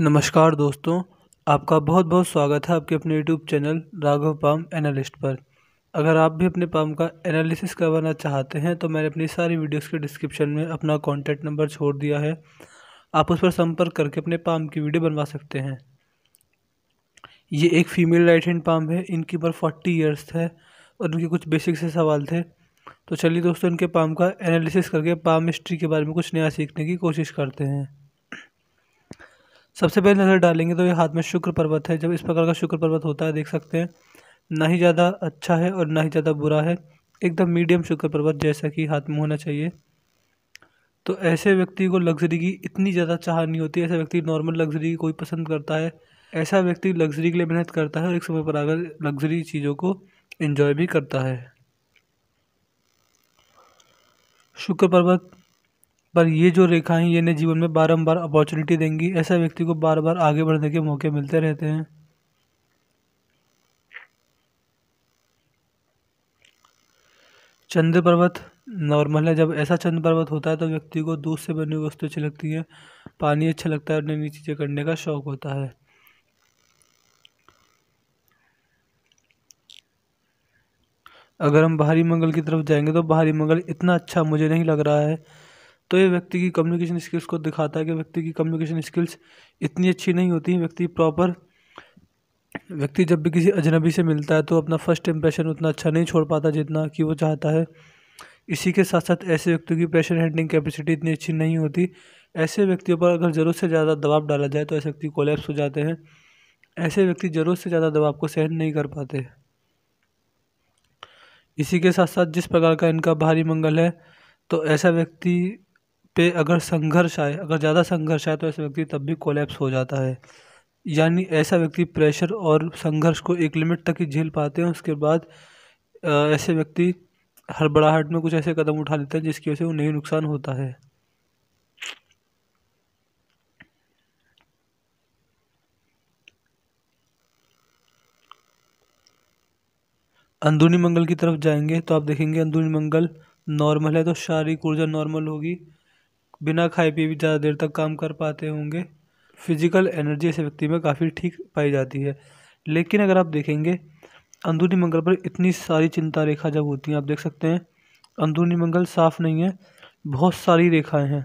नमस्कार दोस्तों आपका बहुत बहुत स्वागत है आपके अपने YouTube channel Raghav palm analyst पर अगर आप भी अपने पाम का एनालिसिस करवाना चाहते हैं तो मैंने अपनी सारी वीडियोस के डिस्क्रिप्शन में अपना कॉन्टैक्ट नंबर छोड़ दिया है आप उस पर संपर्क करके अपने पाम की वीडियो बनवा सकते हैं ये एक फ़ीमेल राइट हैंड पाम है इनकी उम्र फोर्टी ईयर्स है और इनके कुछ बेसिक से सवाल थे तो चलिए दोस्तों इनके पाम का एनालिसिस करके पाम हिस्ट्री के बारे में कुछ नया सीखने की कोशिश करते हैं सबसे पहले नज़र डालेंगे तो ये हाथ में शुक्र पर्वत है जब इस प्रकार का शुक्र पर्वत होता है देख सकते हैं ना ही ज़्यादा अच्छा है और ना ही ज़्यादा बुरा है एकदम मीडियम शुक्र पर्वत जैसा कि हाथ में होना चाहिए तो ऐसे व्यक्ति को लग्जरी की इतनी ज़्यादा चाह नहीं होती ऐसा व्यक्ति नॉर्मल लग्जरी कोई पसंद करता है ऐसा व्यक्ति लग्जरी के लिए मेहनत करता है और एक समय पर आकर लग्जरी चीज़ों को इन्जॉय भी करता है शुक्र पर्वत पर ये जो रेखाएं ये इन्हें जीवन में बारंबार अपॉर्चुनिटी देंगी ऐसा व्यक्ति को बार बार आगे बढ़ने के मौके मिलते रहते हैं चंद्र पर्वत नॉर्मल है जब ऐसा चंद्र पर्वत होता है तो व्यक्ति को दूध से बनी हुई वस्तु अच्छी लगती है पानी अच्छा लगता है नई नई चीज़ें करने का शौक होता है अगर हम बाहरी मंगल की तरफ जाएंगे तो बाहरी मंगल इतना अच्छा मुझे नहीं लग रहा है तो ये व्यक्ति की कम्युनिकेशन स्किल्स को दिखाता है कि व्यक्ति की कम्युनिकेशन स्किल्स इतनी अच्छी नहीं होती व्यक्ति प्रॉपर व्यक्ति जब भी किसी अजनबी से मिलता है तो अपना फर्स्ट इम्प्रेशन उतना अच्छा नहीं छोड़ पाता जितना कि वो चाहता है इसी के साथ साथ ऐसे व्यक्तियों की प्रेशर हैंडलिंग कैपेसिटी इतनी अच्छी नहीं होती ऐसे व्यक्तियों पर अगर ज़रूरत से ज़्यादा दबाव डाला जाए तो ऐसे व्यक्ति कोलेप्स हो जाते हैं ऐसे व्यक्ति ज़रूरत से ज़्यादा दबाव को सहन नहीं कर पाते इसी के साथ साथ जिस प्रकार का इनका भारी मंगल है तो ऐसा व्यक्ति पे अगर संघर्ष आए अगर ज़्यादा संघर्ष आए तो ऐसा व्यक्ति तब भी कोलैप्स हो जाता है यानी ऐसा व्यक्ति प्रेशर और संघर्ष को एक लिमिट तक ही झेल पाते हैं उसके बाद ऐसे व्यक्ति हड़बड़ाहट में कुछ ऐसे कदम उठा लेते हैं जिसकी वजह से उन्हें नुकसान होता है अंदरूनी मंगल की तरफ जाएंगे तो आप देखेंगे अंदरूनी मंगल नॉर्मल है तो शारीरिक ऊर्जा नॉर्मल होगी बिना खाए पिए भी ज़्यादा देर तक काम कर पाते होंगे फिजिकल एनर्जी ऐसे व्यक्ति में काफ़ी ठीक पाई जाती है लेकिन अगर आप देखेंगे अंदरूनी मंगल पर इतनी सारी चिंता रेखा जब होती हैं आप देख सकते हैं अंदरूनी मंगल साफ नहीं है बहुत सारी रेखाएं हैं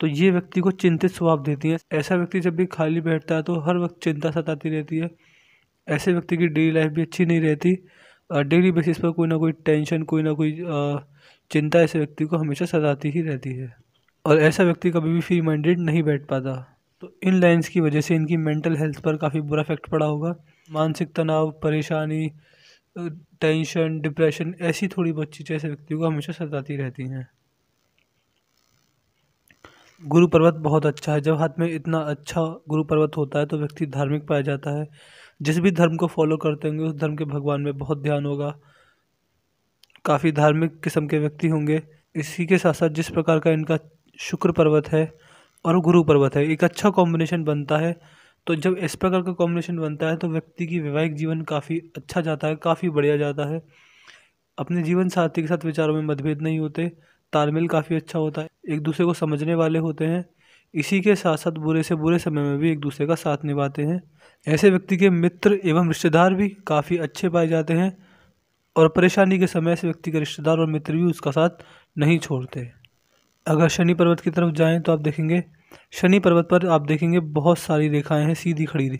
तो ये व्यक्ति को चिंतित स्वभाव देती हैं ऐसा व्यक्ति जब भी खाली बैठता है तो हर वक्त चिंता सताती रहती है ऐसे व्यक्ति की डेली लाइफ भी अच्छी नहीं रहती डेली बेसिस पर कोई ना कोई टेंशन कोई ना कोई चिंता ऐसे व्यक्ति को हमेशा सताती ही रहती है और ऐसा व्यक्ति कभी भी फ्री माइंडेड नहीं बैठ पाता तो इन लाइन्स की वजह से इनकी मेंटल हेल्थ पर काफ़ी बुरा इफेक्ट पड़ा होगा मानसिक तनाव परेशानी टेंशन डिप्रेशन ऐसी थोड़ी बहुत चीज़ें ऐसे व्यक्ति को हमेशा सताती रहती हैं गुरु पर्वत बहुत अच्छा है जब हाथ में इतना अच्छा गुरु पर्वत होता है तो व्यक्ति धार्मिक पाया जाता है जिस भी धर्म को फॉलो करते होंगे उस धर्म के भगवान में बहुत ध्यान होगा काफ़ी धार्मिक किस्म के व्यक्ति होंगे इसी के साथ साथ जिस प्रकार का इनका शुक्र पर्वत है और गुरु पर्वत है एक अच्छा कॉम्बिनेशन बनता है तो जब इस प्रकार का कॉम्बिनेशन बनता है तो व्यक्ति की वैवाहिक जीवन काफ़ी अच्छा जाता है काफ़ी बढ़िया जाता है अपने जीवन साथी के साथ विचारों में मतभेद नहीं होते तालमेल काफ़ी अच्छा होता है एक दूसरे को समझने वाले होते हैं इसी के साथ साथ बुरे से बुरे समय में भी एक दूसरे का साथ निभाते हैं ऐसे व्यक्ति के मित्र एवं रिश्तेदार भी काफ़ी अच्छे पाए जाते हैं और परेशानी के समय से व्यक्ति के रिश्तेदार और मित्र भी उसका साथ नहीं छोड़ते अगर शनि पर्वत की तरफ जाएं तो आप देखेंगे शनि पर्वत पर आप देखेंगे बहुत सारी रेखाएं हैं सीधी खड़ी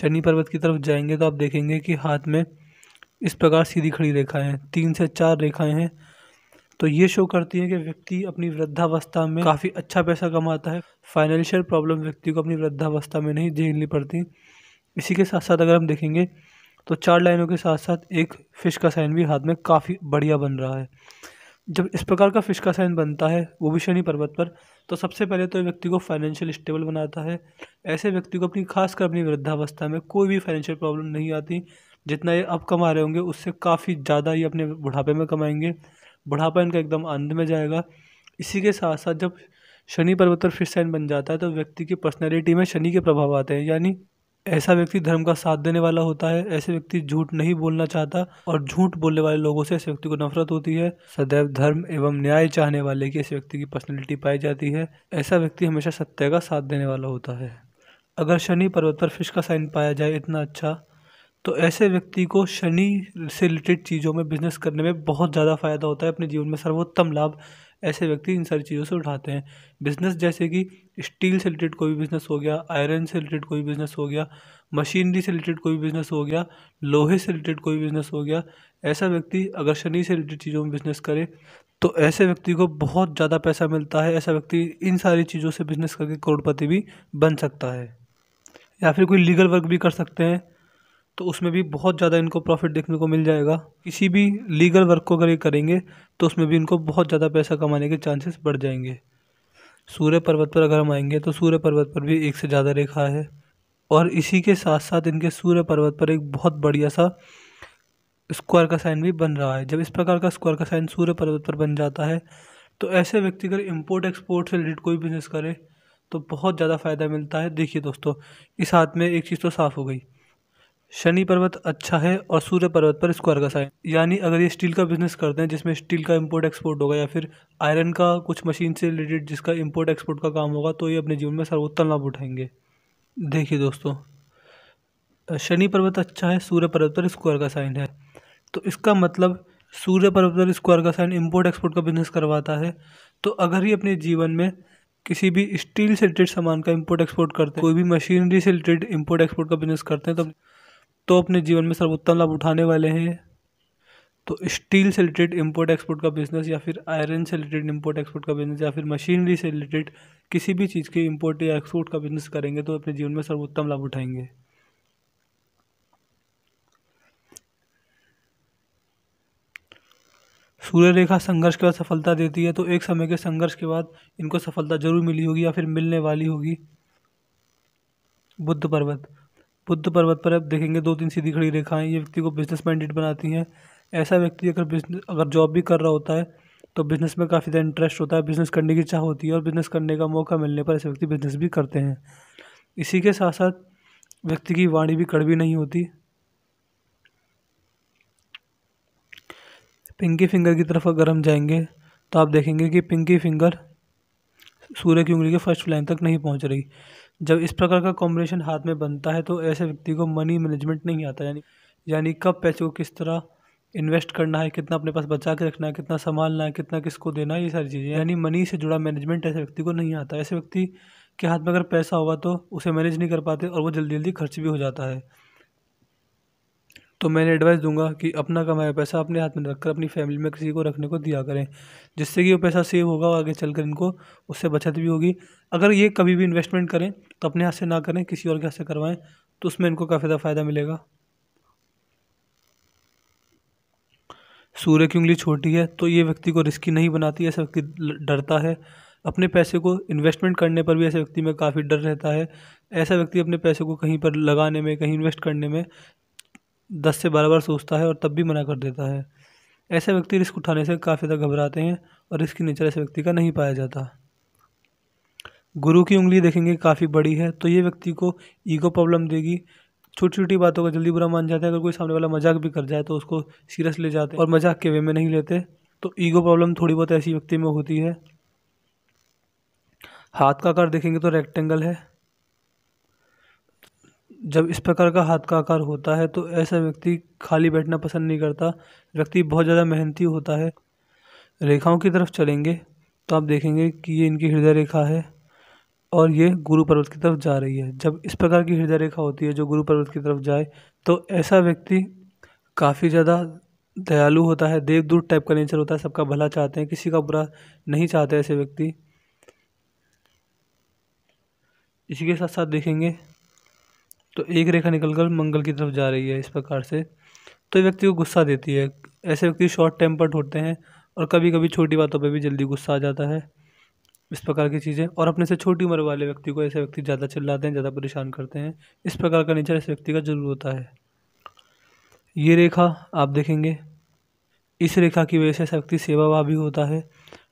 शनि पर्वत की तरफ जाएंगे तो आप देखेंगे कि हाथ में इस प्रकार सीधी खड़ी रेखाएं हैं तीन से चार रेखाएं हैं तो ये शो करती हैं कि व्यक्ति अपनी वृद्धावस्था में काफ़ी अच्छा पैसा कमाता है फाइनेंशियल प्रॉब्लम व्यक्ति को अपनी वृद्धावस्था में नहीं झेलनी पड़ती इसी के साथ साथ अगर हम देखेंगे तो चार लाइनों के साथ साथ एक फ़िश का साइन भी हाथ में काफ़ी बढ़िया बन रहा है जब इस प्रकार का फ़िश का साइन बनता है वो भी शनि पर्वत पर तो सबसे पहले तो व्यक्ति को फाइनेंशियल स्टेबल बनाता है ऐसे व्यक्ति को अपनी खासकर अपनी वृद्धावस्था में कोई भी फाइनेंशियल प्रॉब्लम नहीं आती जितना ये अब कमा रहे होंगे उससे काफ़ी ज़्यादा ये अपने बुढ़ापे में कमाएंगे बुढ़ापा इनका एकदम आनंद में जाएगा इसी के साथ साथ जब शनि पर्वत पर फिश साइन बन जाता है तो व्यक्ति की पर्सनैलिटी में शनि के प्रभाव आते हैं यानी ऐसा व्यक्ति धर्म का साथ देने वाला होता है ऐसे व्यक्ति झूठ नहीं बोलना चाहता और झूठ बोलने वाले लोगों से इस व्यक्ति को नफरत होती है सदैव धर्म एवं न्याय चाहने वाले की इस व्यक्ति की पर्सनैलिटी पाई जाती है ऐसा व्यक्ति हमेशा सत्य का साथ देने वाला होता है अगर शनि पर्वत पर फिश का साइन पाया जाए इतना अच्छा तो ऐसे व्यक्ति को शनि से रिलेटेड चीज़ों में बिजनेस करने में बहुत ज़्यादा फायदा होता है अपने जीवन में सर्वोत्तम लाभ ऐसे व्यक्ति इन सारी चीज़ों से उठाते हैं बिज़नेस जैसे कि स्टील से रिलेटेड कोई बिज़नेस हो गया आयरन से रिलेटेड कोई बिज़नेस हो गया मशीनरी से रिलेटेड कोई बिज़नेस हो गया लोहे से रिलेटेड कोई बिज़नेस हो गया ऐसा व्यक्ति अगर शनि से रिलेटेड चीज़ों में बिज़नेस करे तो ऐसे व्यक्ति को बहुत ज़्यादा पैसा मिलता है ऐसा व्यक्ति इन सारी चीज़ों से बिज़नेस करके करोड़पति भी बन सकता है या फिर कोई लीगल वर्क भी कर सकते हैं तो उसमें भी बहुत ज़्यादा इनको प्रॉफिट देखने को मिल जाएगा किसी भी लीगल वर्क को अगर ये करेंगे तो उसमें भी इनको बहुत ज़्यादा पैसा कमाने के चांसेस बढ़ जाएंगे सूर्य पर्वत पर अगर हम आएंगे तो सूर्य पर्वत पर भी एक से ज़्यादा रेखा है और इसी के साथ साथ इनके सूर्य पर्वत पर एक बहुत बढ़िया सा स्क्वायर का साइन भी बन रहा है जब इस प्रकार का स्क्वायर का साइन सूर्य पर्वत पर बन जाता है तो ऐसे व्यक्ति अगर इम्पोर्ट एक्सपोर्ट से रिलेटेड कोई बिजनेस करे तो बहुत ज़्यादा फ़ायदा मिलता है देखिए दोस्तों इस हाथ में एक चीज़ तो साफ़ हो गई शनि पर्वत अच्छा है और सूर्य पर्वत पर स्क्वायर का साइन यानी अगर ये स्टील का बिजनेस करते हैं जिसमें स्टील का इंपोर्ट एक्सपोर्ट होगा या फिर आयरन का कुछ मशीन से रिलेटेड जिसका इंपोर्ट एक्सपोर्ट का काम होगा तो ये अपने जीवन में सर्वोत्तम लाभ उठाएंगे देखिए दोस्तों शनि पर्वत अच्छा है सूर्य पर्वत पर स्क्वायर का साइन है तो इसका मतलब सूर्य पर्वत पर स्क्वायर का साइन इम्पोर्ट एक्सपोर्ट का बिजनेस करवाता है तो अगर ही अपने जीवन में किसी भी स्टील से रिलेटेड सामान का इम्पोर्ट एक्सपोर्ट करते हैं कोई भी मशीनरी से रिलेटेड इम्पोर्ट एक्सपोर्ट का बिजनेस करते हैं तो तो अपने जीवन में सर्वोत्तम लाभ उठाने वाले हैं तो स्टील से रिलेटेड इम्पोर्ट एक्सपोर्ट का बिजनेस या फिर आयरन से रिलेटेड इम्पोर्ट एक्सपोर्ट का बिजनेस या फिर मशीनरी से रिलेटेड किसी भी चीज़ के इम्पोर्ट या एक्सपोर्ट का बिजनेस करेंगे तो अपने जीवन में सर्वोत्तम लाभ उठाएंगे सूर्य रेखा संघर्ष के बाद सफलता देती है तो एक समय के संघर्ष के बाद इनको सफलता जरूर मिली होगी या फिर मिलने वाली होगी बुद्ध पर्वत बुद्ध पर्वत पर आप देखेंगे दो तीन सीधी खड़ी रेखाएं ये व्यक्ति को बिजनेस माइंडेड बनाती हैं ऐसा व्यक्ति अगर बिजनेस अगर जॉब भी कर रहा होता है तो बिज़नेस में काफ़ी ज़्यादा इंटरेस्ट होता है बिज़नेस करने की चाह होती है और बिज़नेस करने का मौका मिलने पर ऐसे व्यक्ति बिज़नेस भी करते हैं इसी के साथ साथ व्यक्ति की वाणी भी कड़वी नहीं होती पिंकी फिंगर की तरफ अगर हम जाएंगे तो आप देखेंगे कि पिंकी फिंगर सूर्य की उंगली के फर्स्ट लाइन तक नहीं पहुंच रही जब इस प्रकार का कॉम्बिनेशन हाथ में बनता है तो ऐसे व्यक्ति को मनी मैनेजमेंट नहीं आता यानी यानी कब पैसे को किस तरह इन्वेस्ट करना है कितना अपने पास बचा के रखना है कितना संभालना है कितना किसको देना है ये सारी चीज़ें यानी मनी से जुड़ा मैनेजमेंट ऐसे व्यक्ति को नहीं आता ऐसे व्यक्ति के हाथ में अगर पैसा होगा तो उसे मैनेज नहीं कर पाते और वो जल्दी जल्दी खर्च भी हो जाता है तो मैंने एडवाइस दूंगा कि अपना कमाया पैसा अपने हाथ में रखकर अपनी फैमिली में किसी को रखने को दिया करें जिससे कि वो पैसा सेव होगा और आगे चलकर इनको उससे बचत भी होगी अगर ये कभी भी इन्वेस्टमेंट करें तो अपने हाथ से ना करें किसी और के हाथ से करवाएं तो उसमें इनको काफ़ी ज़्यादा फ़ायदा मिलेगा सूर्य की उंगली छोटी है तो ये व्यक्ति को रिस्की नहीं बनाती ऐसा व्यक्ति डरता है अपने पैसे को इन्वेस्टमेंट करने पर भी ऐसे व्यक्ति में काफ़ी डर रहता है ऐसा व्यक्ति अपने पैसे को कहीं पर लगाने में कहीं इन्वेस्ट करने में दस से बारह बार सोचता है और तब भी मना कर देता है ऐसे व्यक्ति रिस्क उठाने से काफ़ी ज़्यादा घबराते हैं और रिस्क नेचर ऐसे व्यक्ति का नहीं पाया जाता गुरु की उंगली देखेंगे काफ़ी बड़ी है तो ये व्यक्ति को ईगो प्रॉब्लम देगी छोटी छोटी बातों का जल्दी बुरा मान जाता है अगर कोई सामने वाला मजाक भी कर जाए तो उसको सीरियस ले जाते और मजाक के वे में नहीं लेते तो ईगो प्रॉब्लम थोड़ी बहुत ऐसी व्यक्ति में होती है हाथ का आकार देखेंगे तो रेक्टेंगल है जब इस प्रकार का हाथ का आकार होता है तो ऐसा व्यक्ति खाली बैठना पसंद नहीं करता व्यक्ति बहुत ज़्यादा मेहनती होता है रेखाओं की तरफ चलेंगे तो आप देखेंगे कि ये इनकी हृदय रेखा है और ये गुरु पर्वत की तरफ जा रही है जब इस प्रकार की हृदय रेखा होती है जो गुरु पर्वत की तरफ जाए तो ऐसा व्यक्ति काफ़ी ज़्यादा दयालु होता है देवदूत टाइप का नेचर होता है सबका भला चाहते हैं किसी का बुरा नहीं चाहते ऐसे व्यक्ति इसी के साथ साथ देखेंगे तो एक रेखा निकल कर मंगल की तरफ जा रही है इस प्रकार से तो व्यक्ति को गुस्सा देती है ऐसे व्यक्ति शॉर्ट टेम्पर्ड होते हैं और कभी कभी छोटी बातों पर भी जल्दी गुस्सा आ जाता है इस प्रकार की चीज़ें और अपने से छोटी उम्र वाले व्यक्ति को ऐसे व्यक्ति ज़्यादा चिल्लाते हैं ज़्यादा परेशान करते हैं इस प्रकार का नेचर इस व्यक्ति का जरूर होता है ये रेखा आप देखेंगे इस रेखा की वजह से ऐसा व्यक्ति सेवाभावी होता है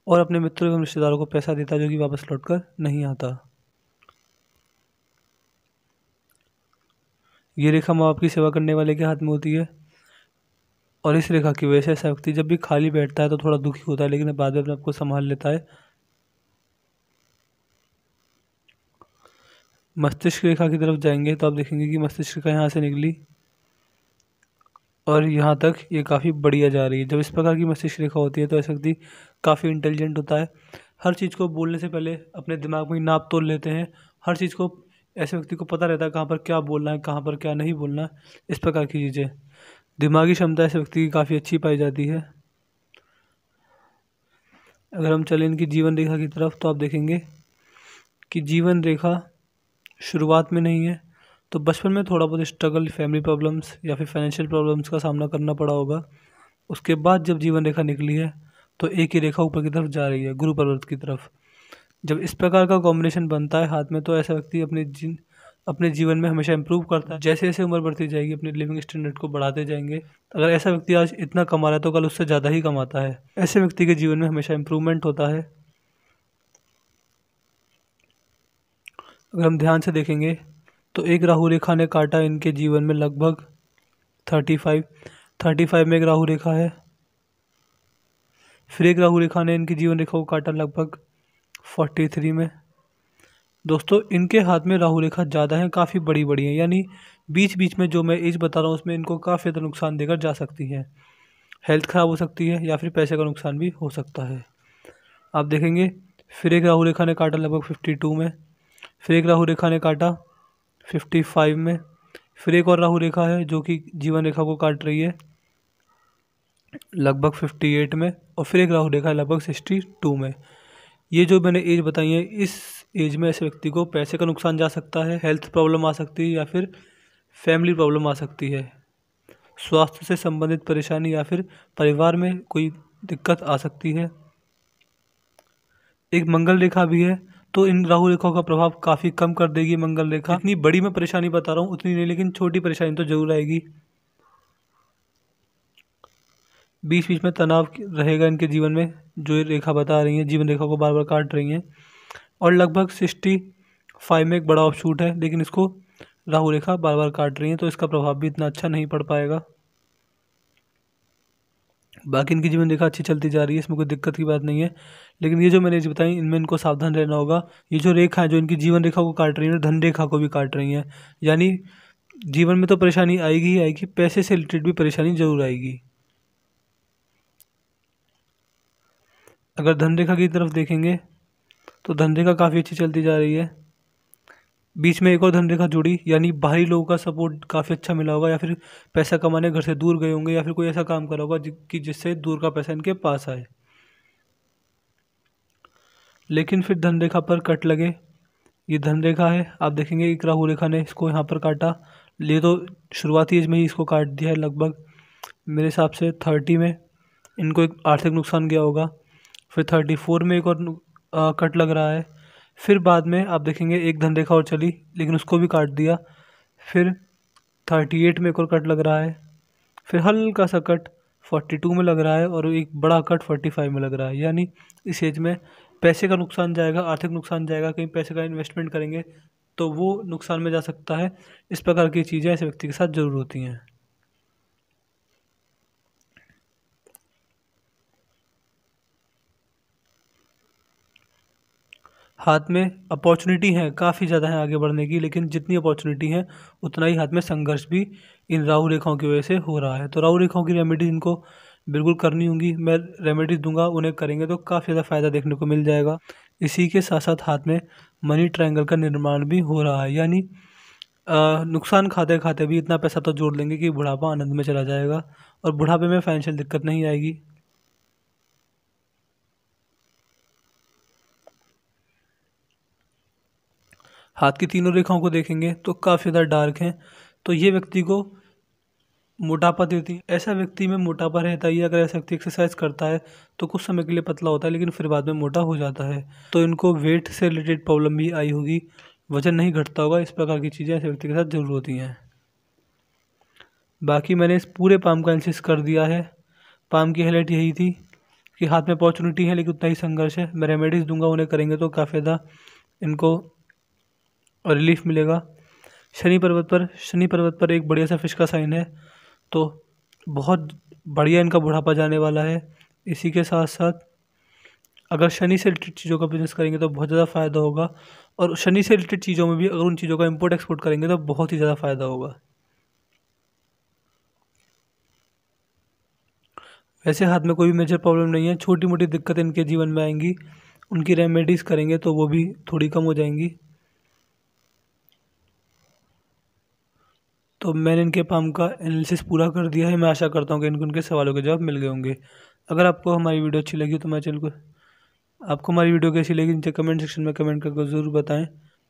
और अपने मित्रों एवं रिश्तेदारों को पैसा देता है जो कि वापस लौट कर नहीं आता ये रेखा माँ बाप की सेवा करने वाले के हाथ में होती है और इस रेखा की वजह से ऐसा व्यक्ति जब भी खाली बैठता है तो थोड़ा दुखी होता है लेकिन बाद में अपने आप को संभाल लेता है मस्तिष्क रेखा की तरफ जाएंगे तो आप देखेंगे कि मस्तिष्क रेखा यहाँ से निकली और यहाँ तक ये काफ़ी बढ़िया जा रही है जब इस प्रकार की मस्तिष्क रेखा होती है तो ऐसा व्यक्ति काफ़ी इंटेलिजेंट होता है हर चीज़ को बोलने से पहले अपने दिमाग में नाप तोल लेते हैं हर चीज़ को ऐसे व्यक्ति को पता रहता है कहाँ पर क्या बोलना है कहाँ पर क्या नहीं बोलना इस प्रकार की चीज़ें दिमागी क्षमता ऐसे व्यक्ति की काफ़ी अच्छी पाई जाती है अगर हम चलें इनकी जीवन रेखा की तरफ तो आप देखेंगे कि जीवन रेखा शुरुआत में नहीं है तो बचपन में थोड़ा बहुत स्ट्रगल फैमिली प्रॉब्लम्स या फिर फाइनेंशियल प्रॉब्लम्स का सामना करना पड़ा होगा उसके बाद जब जीवन रेखा निकली है तो एक ही रेखा ऊपर की तरफ जा रही है गुरु पर्वत की तरफ जब इस प्रकार का कॉम्बिनेशन बनता है हाथ में तो ऐसा व्यक्ति अपने जिन अपने जीवन में हमेशा इंप्रूव करता है जैसे जैसे उम्र बढ़ती जाएगी अपने लिविंग स्टैंडर्ड को बढ़ाते जाएंगे अगर ऐसा व्यक्ति आज इतना कमा रहा है तो कल उससे ज़्यादा ही कमाता है ऐसे व्यक्ति के जीवन में हमेशा इम्प्रूवमेंट होता है अगर हम ध्यान से देखेंगे तो एक राहु रेखा ने काटा इनके जीवन में लगभग थर्टी फाइव थर्टी फाइव में एक राहु रेखा है फिर एक राहु रेखा ने इनकी जीवन रेखा को काटा लगभग फोर्टी थ्री में दोस्तों इनके हाथ में राहु रेखा ज़्यादा है काफ़ी बड़ी बड़ी है यानी बीच बीच में जो मैं एज बता रहा हूँ उसमें इनको काफ़ी ज़्यादा नुकसान देकर जा सकती है हेल्थ ख़राब हो सकती है या फिर पैसे का नुकसान भी हो सकता है आप देखेंगे फिर एक राहु रेखा ने काटा लगभग फिफ्टी टू में फिर एक राहु रेखा ने काटा फिफ्टी फाइव में फिर एक और राहु रेखा है जो कि जीवन रेखा को काट रही है लगभग फिफ्टी एट में और फिर एक राहु रेखा है लगभग सिक्सटी टू में ये जो मैंने एज बताई है इस एज में ऐसे व्यक्ति को पैसे का नुकसान जा सकता है हेल्थ प्रॉब्लम आ सकती है या फिर फैमिली प्रॉब्लम आ सकती है स्वास्थ्य से संबंधित परेशानी या फिर परिवार में कोई दिक्कत आ सकती है एक मंगल रेखा भी है तो इन राहु रेखाओं का प्रभाव काफ़ी कम कर देगी मंगल रेखा इतनी बड़ी मैं परेशानी बता रहा हूँ उतनी नहीं लेकिन छोटी परेशानी तो जरूर आएगी बीच बीच में तनाव रहेगा इनके जीवन में जो ये रेखा बता रही हैं जीवन रेखा को बार बार काट रही हैं और लगभग सिक्सटी फाइव में एक बड़ा ऑफ शूट है लेकिन इसको राहु रेखा बार बार काट रही हैं तो इसका प्रभाव भी इतना अच्छा नहीं पड़ पाएगा बाकी इनकी जीवन रेखा अच्छी चलती जा रही है इसमें कोई दिक्कत की बात नहीं है लेकिन ये जो मैंने बताई इनमें इनको सावधान रहना होगा ये जो रेखा है जो इनकी जीवन रेखा को काट रही है धन रेखा को भी काट रही हैं यानी जीवन में तो परेशानी आएगी ही आएगी पैसे से रिलेटेड भी परेशानी जरूर आएगी अगर धन रेखा की तरफ देखेंगे तो धन रेखा काफ़ी अच्छी चलती जा रही है बीच में एक और धन रेखा जुड़ी यानी बाहरी लोगों का सपोर्ट काफ़ी अच्छा मिला होगा या फिर पैसा कमाने घर से दूर गए होंगे या फिर कोई ऐसा काम करा होगा कि जिससे दूर का पैसा इनके पास आए लेकिन फिर धन रेखा पर कट लगे ये धन रेखा है आप देखेंगे एक राहु रेखा ने इसको यहाँ पर काटा ये तो शुरुआती एज में ही इसको काट दिया है लगभग मेरे हिसाब से थर्टी में इनको एक आर्थिक नुकसान गया होगा फिर थर्टी फोर में एक और आ, कट लग रहा है फिर बाद में आप देखेंगे एक धन रेखा और चली लेकिन उसको भी काट दिया फिर थर्टी एट में एक और कट लग रहा है फिर हल्का सा कट फोर्टी टू में लग रहा है और एक बड़ा कट फोर्टी फाइव में लग रहा है यानी इस एज में पैसे का नुकसान जाएगा आर्थिक नुकसान जाएगा कहीं पैसे का इन्वेस्टमेंट करेंगे तो वो नुकसान में जा सकता है इस प्रकार की चीज़ें ऐसे व्यक्ति के साथ ज़रूर होती हैं हाथ में अपॉर्चुनिटी हैं काफ़ी ज़्यादा हैं आगे बढ़ने की लेकिन जितनी अपॉर्चुनिटी है उतना ही हाथ में संघर्ष भी इन राहु रेखाओं की वजह से हो रहा है तो राहु रेखाओं की रेमेडीज इनको बिल्कुल करनी होंगी मैं रेमेडीज दूंगा उन्हें करेंगे तो काफ़ी ज़्यादा फ़ायदा देखने को मिल जाएगा इसी के साथ साथ हाथ में मनी ट्राइंगल का निर्माण भी हो रहा है यानी नुकसान खाते खाते भी इतना पैसा तो जोड़ लेंगे कि बुढ़ापा आनंद में चला जाएगा और बुढ़ापे में फाइनेंशियल दिक्कत नहीं आएगी हाथ की तीनों रेखाओं को देखेंगे तो काफ़ी ज़्यादा डार्क हैं तो ये व्यक्ति को मोटापा देती है ऐसा व्यक्ति में मोटापा रहता है अगर ऐसा व्यक्ति एक्सरसाइज करता है तो कुछ समय के लिए पतला होता है लेकिन फिर बाद में मोटा हो जाता है तो इनको वेट से रिलेटेड प्रॉब्लम भी आई होगी वजन नहीं घटता होगा इस प्रकार की चीज़ें ऐसे व्यक्ति के साथ जरूर होती हैं बाकी मैंने इस पूरे पाम का एनसिस कर दिया है पाम की हाईलाइट यही थी कि हाथ में अपॉर्चुनिटी है लेकिन उतना ही संघर्ष है मैं रेमेडीज़ दूंगा उन्हें करेंगे तो काफ़ी ज़्यादा इनको और रिलीफ मिलेगा शनि पर्वत पर शनि पर्वत पर एक बढ़िया सा फिश का साइन है तो बहुत बढ़िया इनका बुढ़ापा जाने वाला है इसी के साथ साथ अगर शनि से रिलेटेड चीज़ों का बिजनेस करेंगे तो बहुत ज़्यादा फ़ायदा होगा और शनि से रिलेटेड चीज़ों में भी अगर उन चीज़ों का इम्पोर्ट एक्सपोर्ट करेंगे तो बहुत ही ज़्यादा फ़ायदा होगा वैसे हाथ में कोई मेजर प्रॉब्लम नहीं है छोटी मोटी दिक्कत इनके जीवन में आएंगी उनकी रेमेडीज़ करेंगे तो वो भी थोड़ी कम हो जाएंगी तो मैंने इनके पाम का एनालिसिस पूरा कर दिया है मैं आशा करता हूँ कि इनको उनके सवालों के जवाब मिल गए होंगे अगर आपको हमारी वीडियो अच्छी लगी तो मैं चैनल को आपको हमारी वीडियो कैसी लगी नीचे कमेंट सेक्शन में कमेंट करके ज़रूर बताएं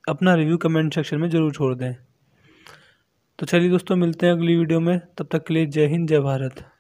अपना रिव्यू कमेंट सेक्शन में ज़रूर छोड़ दें तो चलिए दोस्तों मिलते हैं अगली वीडियो में तब तक के लिए जय हिंद जय भारत